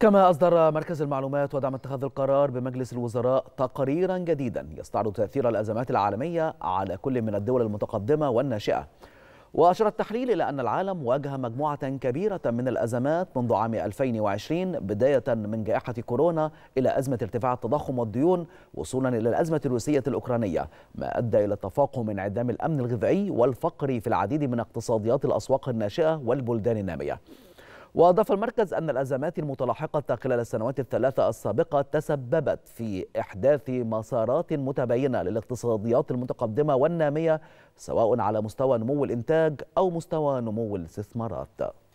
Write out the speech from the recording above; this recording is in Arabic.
كما أصدر مركز المعلومات ودعم اتخاذ القرار بمجلس الوزراء تقريرا جديدا يستعرض تأثير الأزمات العالمية على كل من الدول المتقدمة والناشئة وأشار التحليل إلى أن العالم واجه مجموعة كبيرة من الأزمات منذ عام 2020 بداية من جائحة كورونا إلى أزمة ارتفاع التضخم والديون وصولا إلى الأزمة الروسية الأوكرانية ما أدى إلى تفاقم انعدام الأمن الغذائي والفقر في العديد من اقتصاديات الأسواق الناشئة والبلدان النامية وأضاف المركز أن الأزمات المتلاحقة خلال السنوات الثلاثة السابقة تسببت في إحداث مسارات متباينة للاقتصاديات المتقدمة والنامية سواء على مستوى نمو الإنتاج أو مستوى نمو الاستثمارات